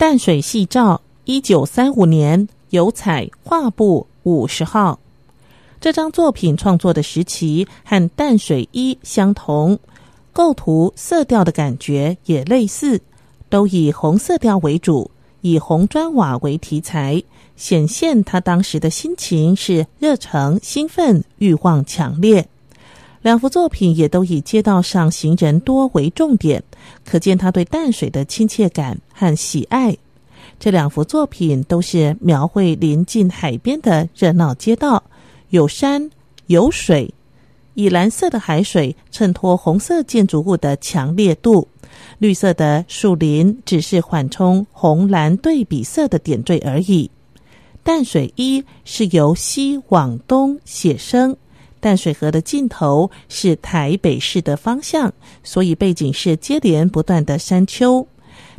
淡水戏照，一九三五年，油彩画布五十号。这张作品创作的时期和淡水一相同，构图、色调的感觉也类似，都以红色调为主，以红砖瓦为题材，显现他当时的心情是热诚、兴奋、欲望强烈。两幅作品也都以街道上行人多为重点，可见他对淡水的亲切感和喜爱。这两幅作品都是描绘临近海边的热闹街道，有山有水，以蓝色的海水衬托红色建筑物的强烈度，绿色的树林只是缓冲红蓝对比色的点缀而已。淡水一是由西往东写生。淡水河的尽头是台北市的方向，所以背景是接连不断的山丘。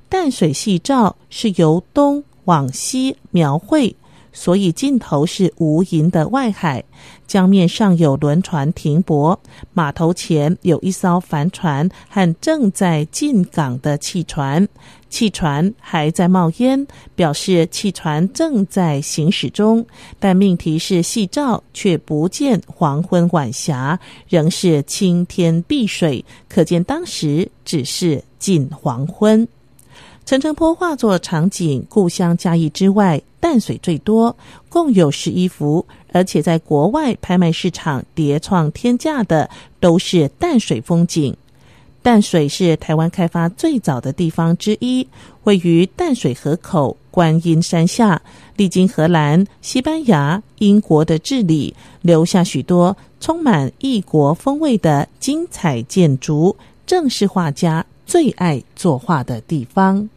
淡水系照是由东往西描绘，所以尽头是无垠的外海。江面上有轮船停泊，码头前有一艘帆船和正在进港的汽船。汽船还在冒烟，表示汽船正在行驶中。但命题是夕照，却不见黄昏晚霞，仍是青天碧水，可见当时只是近黄昏。陈澄波画作场景，故乡嘉义之外，淡水最多，共有十一幅，而且在国外拍卖市场迭创天价的都是淡水风景。淡水是台湾开发最早的地方之一，位于淡水河口、观音山下，历经荷兰、西班牙、英国的治理，留下许多充满异国风味的精彩建筑，正是画家最爱作画的地方。